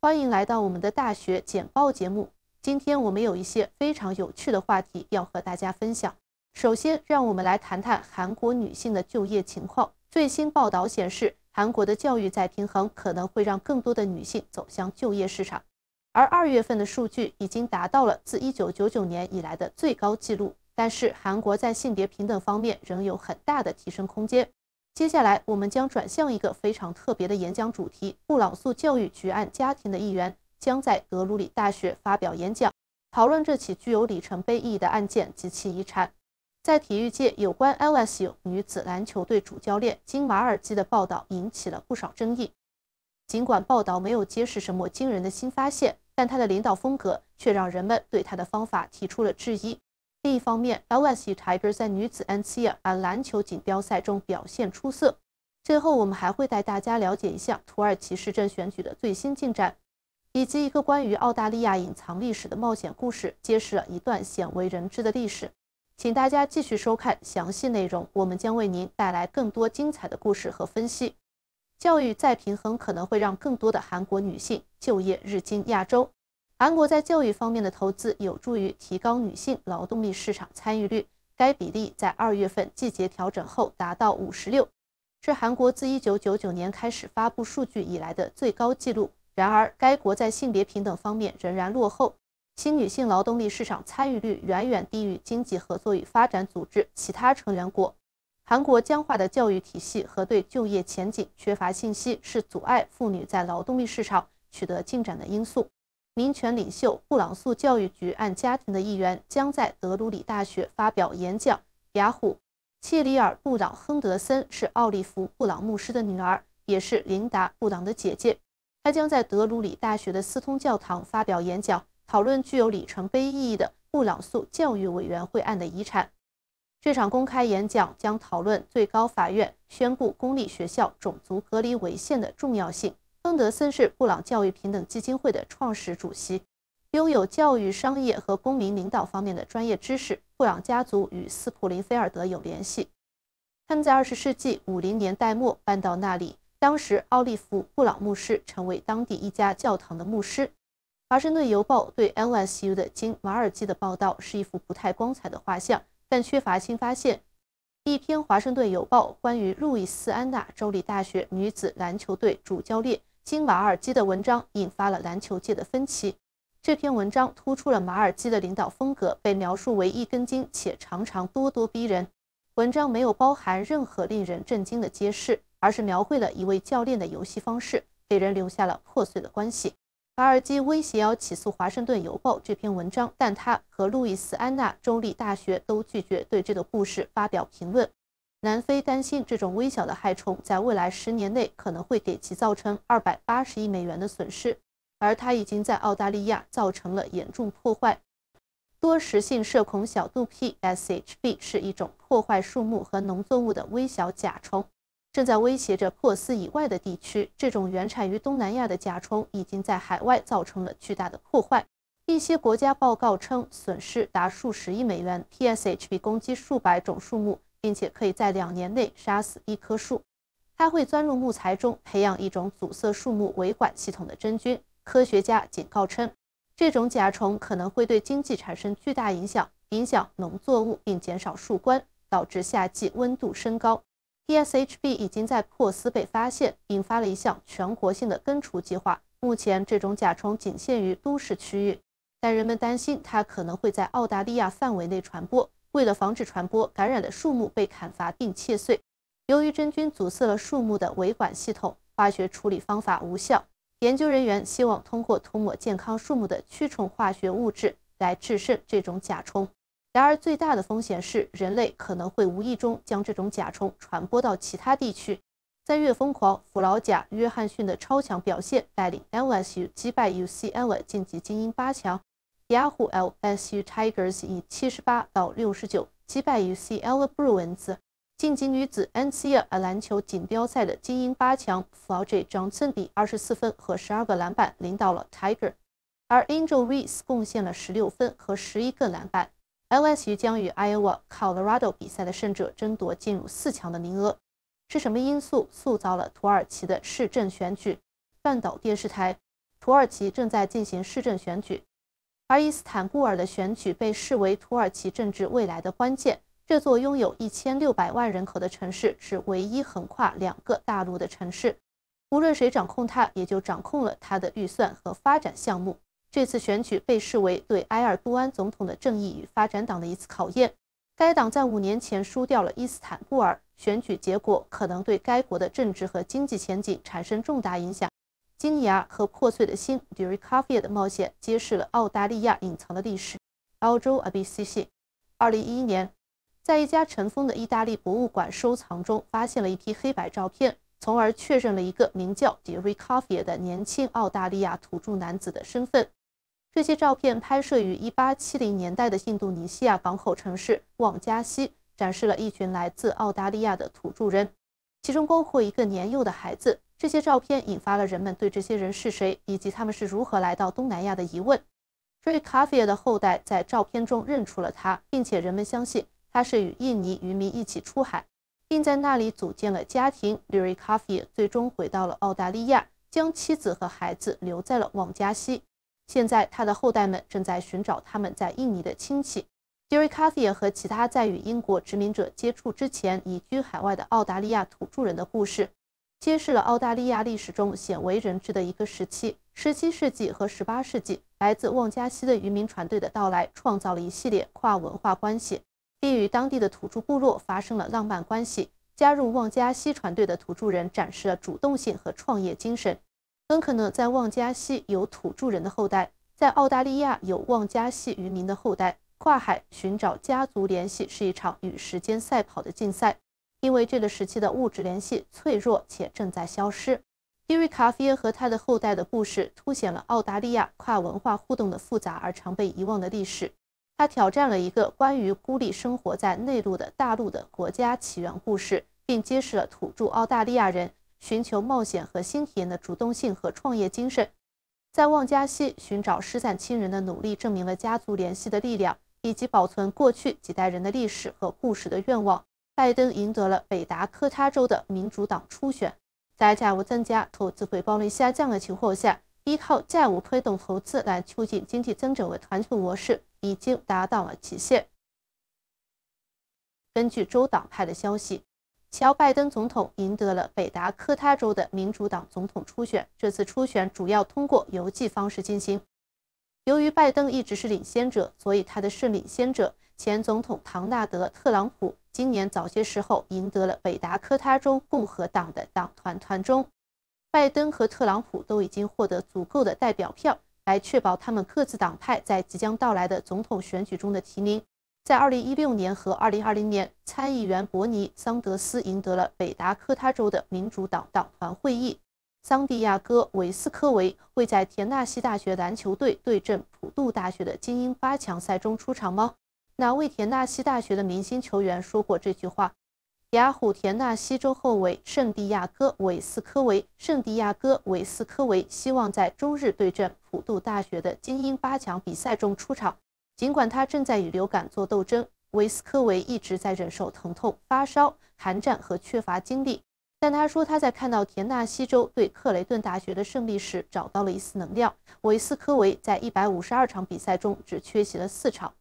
欢迎来到我们的大学简报节目。今天我们有一些非常有趣的话题要和大家分享。首先，让我们来谈谈韩国女性的就业情况。最新报道显示，韩国的教育再平衡可能会让更多的女性走向就业市场，而二月份的数据已经达到了自1999年以来的最高纪录。但是，韩国在性别平等方面仍有很大的提升空间。接下来，我们将转向一个非常特别的演讲主题。布朗素教育局案家庭的一员将在格鲁里大学发表演讲，讨论这起具有里程碑意义的案件及其遗产。在体育界，有关 LSU 女子篮球队主教练金·马尔基的报道引起了不少争议。尽管报道没有揭示什么惊人的新发现，但他的领导风格却让人们对他的方法提出了质疑。另一方面，L.S. 柴根在女子 NCAA 篮球锦标赛中表现出色。最后，我们还会带大家了解一下土耳其市政选举的最新进展，以及一个关于澳大利亚隐藏历史的冒险故事，揭示了一段鲜为人知的历史。请大家继续收看详细内容，我们将为您带来更多精彩的故事和分析。教育再平衡可能会让更多的韩国女性就业日经亚洲。韩国在教育方面的投资有助于提高女性劳动力市场参与率，该比例在二月份季节调整后达到五十六，是韩国自一九九九年开始发布数据以来的最高纪录。然而，该国在性别平等方面仍然落后，新女性劳动力市场参与率远远低于经济合作与发展组织其他成员国。韩国僵化的教育体系和对就业前景缺乏信息是阻碍妇女在劳动力市场取得进展的因素。民权领袖布朗素教育局案家庭的一员将在德鲁里大学发表演讲。雅虎，切里尔·布朗·亨德森是奥利弗·布朗牧师的女儿，也是琳达·布朗的姐姐。她将在德鲁里大学的斯通教堂发表演讲，讨论具有里程碑意义的布朗素教育委员会案的遗产。这场公开演讲将讨论最高法院宣布公立学校种族隔离违宪的重要性。亨德森是布朗教育平等基金会的创始主席，拥有教育、商业和公民领导方面的专业知识。布朗家族与斯普林菲尔德有联系，他们在20世纪50年代末搬到那里。当时，奥利弗·布朗牧师成为当地一家教堂的牧师。华盛顿邮报对 LSU 的金·马尔基的报道是一幅不太光彩的画像，但缺乏新发现。一篇华盛顿邮报关于路易斯安那州立大学女子篮球队主教练。金马尔基的文章引发了篮球界的分歧。这篇文章突出了马尔基的领导风格，被描述为一根筋且常常咄咄逼人。文章没有包含任何令人震惊的揭示，而是描绘了一位教练的游戏方式，给人留下了破碎的关系。马尔基威胁要起诉《华盛顿邮报》这篇文章，但他和路易斯安那州立大学都拒绝对这个故事发表评论。南非担心这种微小的害虫在未来十年内可能会给其造成二百八十亿美元的损失，而它已经在澳大利亚造成了严重破坏。多食性社恐小肚 P.S.H.B 是一种破坏树木和农作物的微小甲虫，正在威胁着珀斯以外的地区。这种原产于东南亚的甲虫已经在海外造成了巨大的破坏。一些国家报告称，损失达数十亿美元。P.S.H.B 攻击数百种树木。并且可以在两年内杀死一棵树，它会钻入木材中，培养一种阻塞树木维管系统的真菌。科学家警告称，这种甲虫可能会对经济产生巨大影响，影响农作物并减少树冠，导致夏季温度升高。e s h b 已经在珀斯被发现，引发了一项全国性的根除计划。目前，这种甲虫仅限于都市区域，但人们担心它可能会在澳大利亚范围内传播。为了防止传播感染的树木被砍伐并切碎，由于真菌阻塞了树木的维管系统，化学处理方法无效。研究人员希望通过涂抹健康树木的驱虫化学物质来制胜这种甲虫。然而，最大的风险是人类可能会无意中将这种甲虫传播到其他地区。在越疯狂，弗劳甲约翰逊的超强表现带领 n y u 击败 UCLA 晋级精英八强。雅虎 LS u Tigers 以七十八到六十九击败 u C l a Bruins。晋级女子 NCAA 篮球锦标赛的精英八强 f o g y Johnson 以二十四分和十二个篮板领导了 Tiger，而 Angel Reese 贡献了十六分和十一个篮板。LS u 将与 Iowa Colorado 比赛的胜者争夺进入四强的名额。是什么因素塑造了土耳其的市政选举？半岛电视台，土耳其正在进行市政选举。而伊斯坦布尔的选举被视为土耳其政治未来的关键。这座拥有一千六百万人口的城市是唯一横跨两个大陆的城市，无论谁掌控它，也就掌控了它的预算和发展项目。这次选举被视为对埃尔多安总统的正义与发展党的一次考验。该党在五年前输掉了伊斯坦布尔选举，结果可能对该国的政治和经济前景产生重大影响。金牙和破碎的心。Dirk c a f i a 的冒险揭示了澳大利亚隐藏的历史。澳洲 ABC，二零一一年，在一家尘封的意大利博物馆收藏中发现了一批黑白照片，从而确认了一个名叫 Dirk c a f i a 的年轻澳大利亚土著男子的身份。这些照片拍摄于一八七零年代的印度尼西亚港口城市望加西，展示了一群来自澳大利亚的土著人，其中包括一个年幼的孩子。这些照片引发了人们对这些人是谁以及他们是如何来到东南亚的疑问。瑞卡菲 e 的后代在照片中认出了他，并且人们相信他是与印尼渔民一起出海，并在那里组建了家庭。d 瑞 r e k 最终回到了澳大利亚，将妻子和孩子留在了旺加西。现在，他的后代们正在寻找他们在印尼的亲戚。d 瑞· r e k 和其他在与英国殖民者接触之前已居海外的澳大利亚土著人的故事。揭示了澳大利亚历史中鲜为人知的一个时期：17世纪和18世纪，来自望加西的渔民船队的到来，创造了一系列跨文化关系，并与当地的土著部落发生了浪漫关系。加入望加西船队的土著人展示了主动性和创业精神。很可能在望加西有土著人的后代，在澳大利亚有望加西渔民的后代。跨海寻找家族联系是一场与时间赛跑的竞赛。因为这个时期的物质联系脆弱且正在消失，伊瑞卡菲耶和他的后代的故事凸显了澳大利亚跨文化互动的复杂而常被遗忘的历史。他挑战了一个关于孤立生活在内陆的大陆的国家起源故事，并揭示了土著澳大利亚人寻求冒险和新体验的主动性和创业精神。在旺加西寻找失散亲人的努力，证明了家族联系的力量，以及保存过去几代人的历史和故事的愿望。拜登赢得了北达科他州的民主党初选。在债务增加、投资回报率下降的情况下，依靠债务推动投资来促进经济增长的传统模式已经达到了极限。根据州党派的消息，乔·拜登总统赢得了北达科他州的民主党总统初选。这次初选主要通过邮寄方式进行。由于拜登一直是领先者，所以他的是领先者。前总统唐纳德·特朗普今年早些时候赢得了北达科他州共和党的党团团中，拜登和特朗普都已经获得足够的代表票来确保他们各自党派在即将到来的总统选举中的提名。在2016年和2020年，参议员伯尼·桑德斯赢得了北达科他州的民主党党团会议。桑蒂亚哥·韦斯科维会在田纳西大学篮球队对阵普渡大学的精英八强赛中出场吗？那位田纳西大学的明星球员说过这句话：“雅虎田纳西州后卫圣地亚哥·韦斯科维，圣地亚哥·韦斯科维希望在中日对阵普渡大学的精英八强比赛中出场，尽管他正在与流感做斗争。韦斯科维一直在忍受疼痛、发烧、寒战和缺乏精力，但他说他在看到田纳西州对克雷顿大学的胜利时找到了一丝能量。韦斯科维在152场比赛中只缺席了四场。”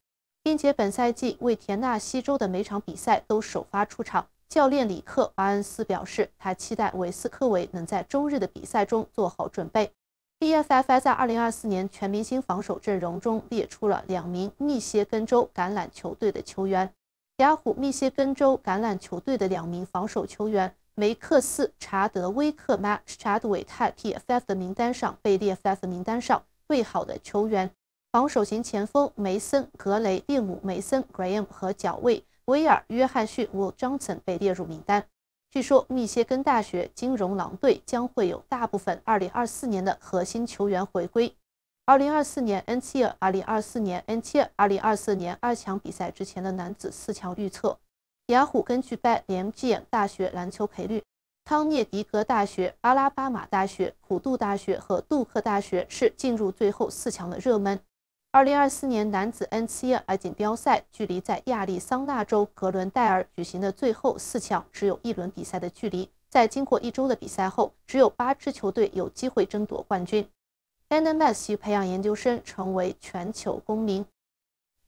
并且本赛季为田纳西州的每场比赛都首发出场。教练里克·巴恩斯表示，他期待韦斯科维能在周日的比赛中做好准备。p f f 在2024年全明星防守阵容中列出了两名密歇根州橄榄球队的球员。雅虎密歇根州橄榄球队的两名防守球员梅克斯·查德威克马查德韦泰 p f f 的名单上被列 f f 名单上最好的球员。防守型前锋梅森·格雷姆、梅森· Graham 和角卫威尔·约翰逊、沃 s o n 被列入名单。据说密歇根大学金融狼队将会有大部分2024年的核心球员回归。2024年 n c a 2 0 2 4年 n c a 2 0 2 4年二强比赛之前的男子四强预测。雅虎根据拜联建大学篮球赔率，汤涅迪格大学、阿拉巴马大学、普渡大学和杜克大学是进入最后四强的热门。二零二四年男子 n c a 锦标赛距离在亚利桑那州格伦戴尔举行的最后四强只有一轮比赛的距离。在经过一周的比赛后，只有八支球队有机会争夺冠军。NMES 培养研究生成为全球公民。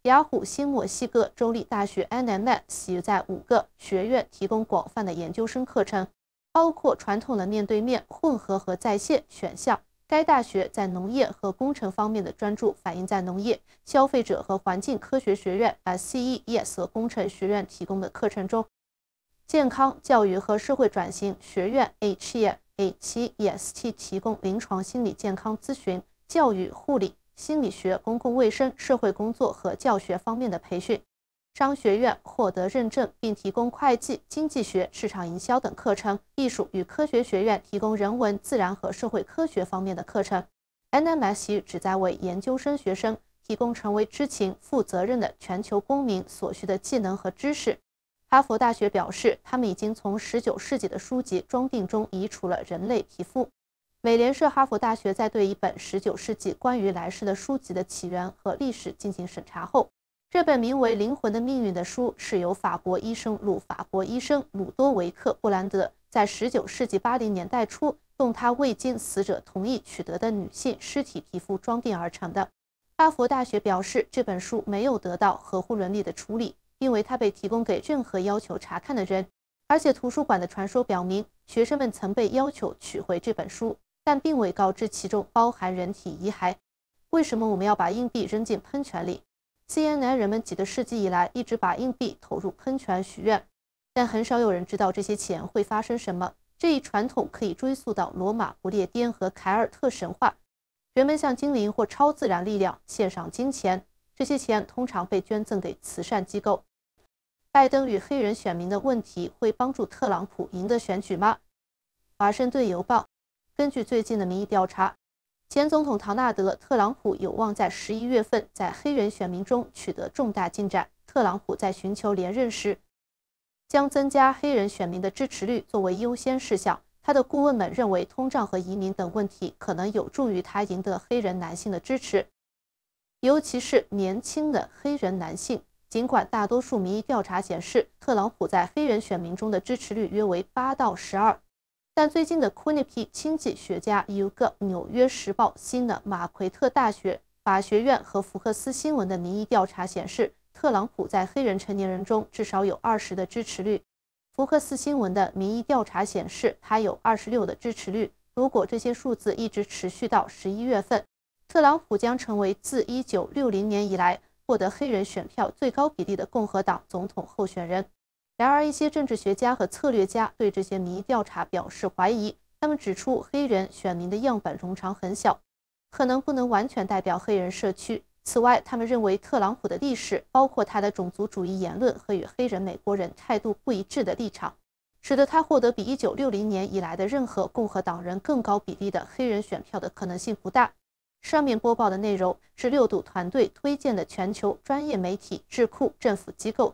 雅虎新墨西哥州立大学 NMES 在五个学院提供广泛的研究生课程，包括传统的面对面、混合和在线选项。该大学在农业和工程方面的专注，反映在农业消费者和环境科学学院 （CEES） 和工程学院提供的课程中。健康教育和社会转型学院 （HEAEST） 提供临床心理健康咨询、教育、护理、心理学、公共卫生、社会工作和教学方面的培训。商学院获得认证，并提供会计、经济学、市场营销等课程。艺术与科学学院提供人文、自然和社会科学方面的课程。NMS 旨在为研究生学生提供成为知情、负责任的全球公民所需的技能和知识。哈佛大学表示，他们已经从19世纪的书籍装订中移除了人类皮肤。美联社：哈佛大学在对一本19世纪关于来世的书籍的起源和历史进行审查后。这本名为《灵魂的命运》的书，是由法国医生鲁法国医生鲁多维克布兰德在19世纪80年代初用他未经死者同意取得的女性尸体皮肤装订而成的。哈佛大学表示，这本书没有得到合乎伦理的处理，因为它被提供给任何要求查看的人，而且图书馆的传说表明，学生们曾被要求取回这本书，但并未告知其中包含人体遗骸。为什么我们要把硬币扔进喷泉里？CNN 人们几个世纪以来一直把硬币投入喷泉许愿，但很少有人知道这些钱会发生什么。这一传统可以追溯到罗马、不列颠和凯尔特神话，人们向精灵或超自然力量献上金钱。这些钱通常被捐赠给慈善机构。拜登与黑人选民的问题会帮助特朗普赢得选举吗？华盛顿邮报根据最近的民意调查。前总统唐纳德·特朗普有望在十一月份在黑人选民中取得重大进展。特朗普在寻求连任时，将增加黑人选民的支持率作为优先事项。他的顾问们认为，通胀和移民等问题可能有助于他赢得黑人男性的支持，尤其是年轻的黑人男性。尽管大多数民意调查显示，特朗普在黑人选民中的支持率约为八到十二。但最近的 u n i 尼 i 经济学家、有个《纽约时报》、新的马奎特大学法学院和福克斯新闻的民意调查显示，特朗普在黑人成年人中至少有二十的支持率。福克斯新闻的民意调查显示，他有二十六的支持率。如果这些数字一直持续到十一月份，特朗普将成为自一九六零年以来获得黑人选票最高比例的共和党总统候选人。然而，一些政治学家和策略家对这些民意调查表示怀疑。他们指出，黑人选民的样本容长很小，可能不能完全代表黑人社区。此外，他们认为特朗普的历史，包括他的种族主义言论和与黑人美国人态度不一致的立场，使得他获得比1960年以来的任何共和党人更高比例的黑人选票的可能性不大。上面播报的内容是六度团队推荐的全球专业媒体、智库、政府机构。